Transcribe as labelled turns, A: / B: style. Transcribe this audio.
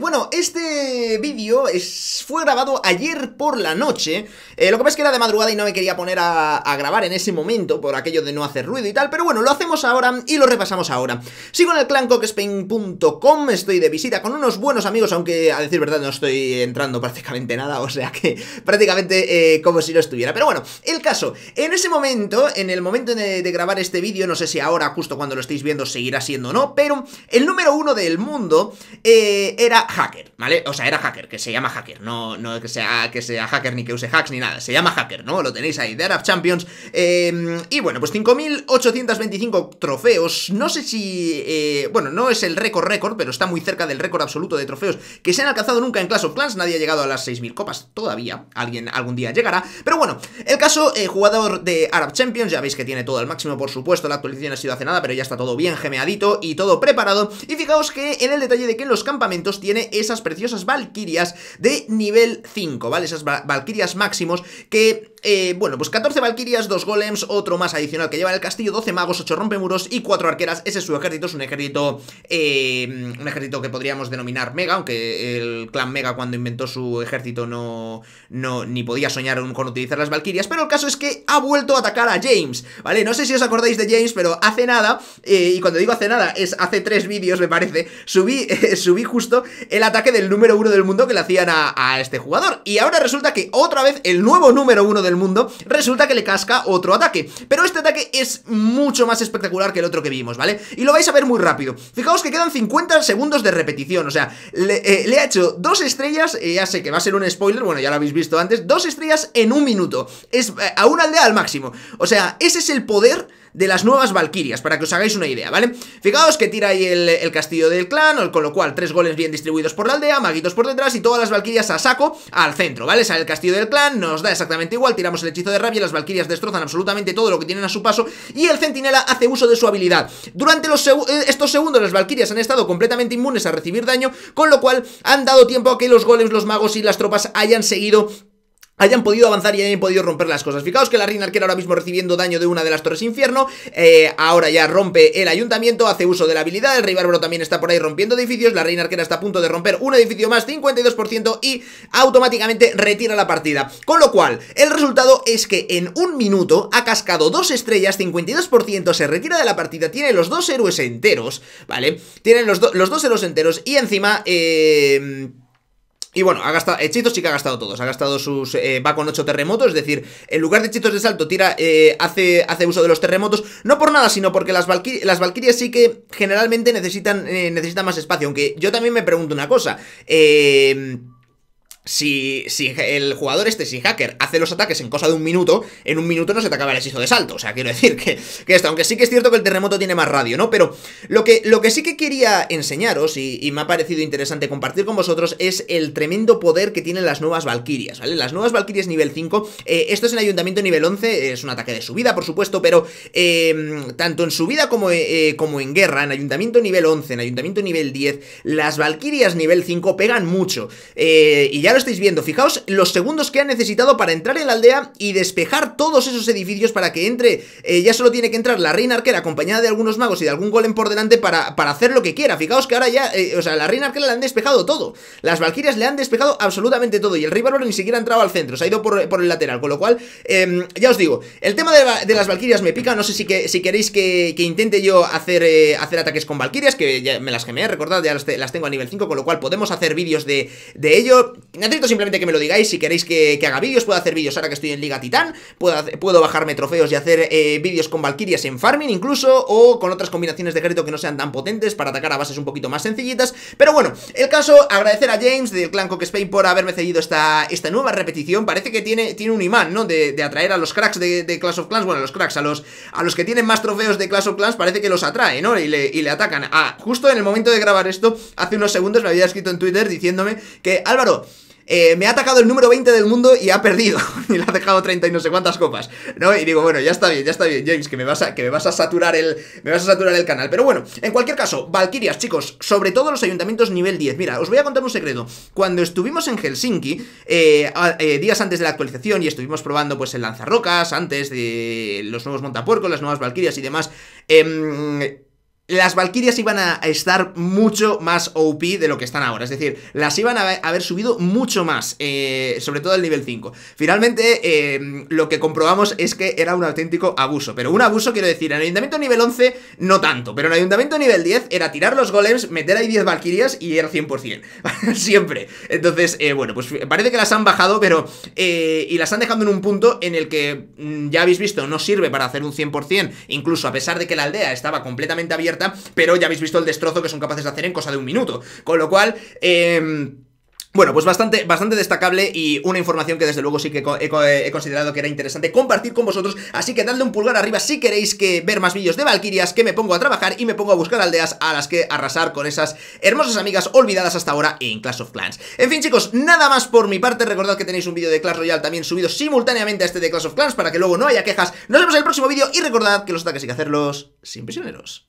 A: Bueno, este vídeo fue grabado ayer por la noche. Eh, lo que pasa es que era de madrugada y no me quería poner a, grabar en ese momento por aquello de no hacer ruido y tal. Pero bueno, lo hacemos ahora y lo repasamos ahora. Sigo en el clancoquespain.com. Estoy de visita con unos buenos amigos, aunque a decir verdad no estoy entrando prácticamente nada. O sea que prácticamente eh, como si no estuviera. Pero bueno, el caso. En ese momento, en el momento de, grabar este vídeo, no sé si ahora, justo cuando lo estáis viendo, seguirá siendo o no. Pero el número uno del mundo... Eh, era hacker, ¿vale? O sea, era hacker, que se llama hacker, no, no que, sea, que sea hacker ni que use hacks ni nada, se llama hacker, ¿no? Lo tenéis ahí, de Arab Champions. Em, y bueno, pues 5.825 trofeos, no sé si, eh, bueno, no es el récord récord, pero está muy cerca del récord absoluto de trofeos que se han alcanzado nunca en Clash of Clans, nadie ha llegado a las 6.000 copas todavía, alguien algún día llegará, pero bueno, el caso, eh, jugador de Arab Champions, ya veis que tiene todo al máximo, por supuesto, la actualización ha sido hace nada, pero ya está todo bien gemeadito y todo preparado, y fijaos que en el detalle de que en los campamentos tiene esas preciosas Valkyrias de nivel 5, ¿vale? Esas Valkyrias máximos que eh, bueno, pues 14 valquirias, 2 golems, otro más adicional que lleva en el castillo, 12 magos, 8 rompemuros y 4 arqueras. Ese es su ejército, es un ejército, eh, un ejército que podríamos denominar mega, aunque el clan mega cuando inventó su ejército no, no ni podía soñar con utilizar las valquirias. Pero el caso es que ha vuelto a atacar a James, ¿vale? No sé si os acordáis de James, pero hace nada, eh, y cuando digo hace nada, es hace 3 vídeos me parece, subí, subí justo el ataque del número 1 del mundo que le hacían a, este jugador. Y ahora resulta que otra vez el nuevo número 1 del del mundo, resulta que le casca otro ataque. Pero este ataque es mucho más espectacular que el otro que vimos, ¿vale? Y lo vais a ver muy rápido. Fijaos que quedan 50 segundos de repetición, o sea, le, eh, ha hecho dos estrellas, eh, ya sé que va a ser un spoiler, bueno, ya lo habéis visto antes, dos estrellas en un minuto. Es eh, a una aldea al máximo. O sea, ese es el poder de las nuevas Valquirias, para que os hagáis una idea, ¿vale? Fijaos que tira ahí el, castillo del clan, con lo cual tres goles bien distribuidos por la aldea, maguitos por detrás y todas las Valquirias a saco al centro, ¿vale? Sale el castillo del clan, nos da exactamente igual, tiramos el hechizo de rabia, las Valquirias destrozan absolutamente todo lo que tienen a su paso y el centinela hace uso de su habilidad. Durante eh, estos segundos las Valquirias han estado completamente inmunes a recibir daño, con lo cual han dado tiempo a que los golems, los magos y las tropas hayan seguido hayan podido avanzar y hayan podido romper las cosas. Fijaos que la reina arquera ahora mismo recibiendo daño de una de las torres infierno, eh, ahora ya rompe el ayuntamiento, hace uso de la habilidad, el rey bárbaro también está por ahí rompiendo edificios, la reina arquera está a punto de romper un edificio más, 52% y automáticamente retira la partida. Con lo cual, el resultado es que en un minuto ha cascado dos estrellas, 52% se retira de la partida, tiene los dos héroes enteros, ¿vale? Tienen los, los dos héroes enteros y encima... Eh, y bueno, ha gastado, hechizos sí que ha gastado todos, ha gastado sus, eh, va con 8 terremotos, es decir, en lugar de hechizos de salto tira, eh, hace, hace uso de los terremotos, no por nada, sino porque las, valquirias sí que generalmente necesitan, eh, necesitan más espacio, aunque yo también me pregunto una cosa, eh... Si, el jugador este, si hacker, hace los ataques en cosa de un minuto, en un minuto no se te acaba el hechizo de salto. O sea, quiero decir que, esto, aunque sí que es cierto que el terremoto tiene más radio, ¿no? Pero lo que, lo que sí que quería enseñaros, y, me ha parecido interesante compartir con vosotros, es el tremendo poder que tienen las nuevas valquirias ¿vale? Las nuevas valquirias nivel 5, eh, esto es en Ayuntamiento nivel 11, es un ataque de subida, por supuesto, pero em, tanto en subida como, eh, eh, como en guerra, en Ayuntamiento nivel 11, en Ayuntamiento nivel 10, las valquirias nivel 5 pegan mucho. y ya lo estáis viendo, fijaos los segundos que ha necesitado para entrar en la aldea y despejar todos esos edificios para que entre, eh, ya solo tiene que entrar la reina arquera acompañada de algunos magos y de algún golem por delante para, para hacer lo que quiera, fijaos que ahora ya, eh, o sea, la reina arquera le han despejado todo, las valquirias le han despejado absolutamente todo y el rey ni siquiera ha entrado al centro, se ha ido por, el lateral, con lo cual, em, ya os digo, el tema de, las valquirias me pica, no sé si, que, si queréis que, intente yo hacer, eh, hacer ataques con valquirias, que me las que me ya las, ya las tengo a nivel 5, con lo cual podemos hacer vídeos de, de ello, Necesito simplemente que me lo digáis si queréis que, haga vídeos, puedo hacer vídeos ahora que estoy en Liga Titán, puedo, puedo bajarme trofeos y hacer eh, vídeos con Valkyrias en farming incluso, o con otras combinaciones de crédito que no sean tan potentes para atacar a bases un poquito más sencillitas, pero bueno, el caso, agradecer a James del clan Spain, por haberme cedido esta, esta nueva repetición, parece que tiene, tiene un imán, ¿no? De, atraer a los cracks de, de, Clash of Clans, bueno, a los cracks, a los, a los que tienen más trofeos de Clash of Clans, parece que los atrae, ¿no? Y le, y le atacan. Ah, justo en el momento de grabar esto, hace unos segundos me había escrito en Twitter diciéndome que, Álvaro, eh, me ha atacado el número 20 del mundo y ha perdido. y le ha dejado 30 y no sé cuántas copas. ¿No? Y digo, bueno, ya está bien, ya está bien, James, que me vas a, que me vas a saturar el. Me vas a saturar el canal. Pero bueno, en cualquier caso, Valkyrias, chicos, sobre todo los ayuntamientos nivel 10. Mira, os voy a contar un secreto. Cuando estuvimos en Helsinki, eh, eh, días antes de la actualización, y estuvimos probando pues el lanzarrocas, antes de los nuevos montapuercos, las nuevas Valkyrias y demás. Eh, las Valkyrias iban a estar mucho más OP de lo que están ahora. Es decir, las iban a haber subido mucho más, eh, sobre todo el nivel 5. Finalmente, em, lo que comprobamos es que era un auténtico abuso. Pero un abuso, quiero decir, en el ayuntamiento nivel 11 no tanto, pero en el ayuntamiento nivel 10 era tirar los golems, meter ahí 10 Valkyrias y era 100%. Siempre. Entonces, eh, bueno, pues parece que las han bajado, pero... Eh, y las han dejado en un punto en el que, mm, ya habéis visto, no sirve para hacer un 100%, incluso a pesar de que la aldea estaba completamente abierta pero ya habéis visto el destrozo que son capaces de hacer en cosa de un minuto. Con lo cual, em, Bueno, pues bastante, bastante destacable y una información que desde luego sí que he, considerado que era interesante compartir con vosotros, así que dadle un pulgar arriba si queréis que ver más vídeos de Valkyrias, que me pongo a trabajar y me pongo a buscar aldeas a las que arrasar con esas hermosas amigas olvidadas hasta ahora en Clash of Clans. En fin chicos, nada más por mi parte, recordad que tenéis un vídeo de Clash Royale también subido simultáneamente a este de Clash of Clans para que luego no haya quejas. Nos vemos en el próximo vídeo y recordad que los ataques hay que hacerlos sin prisioneros.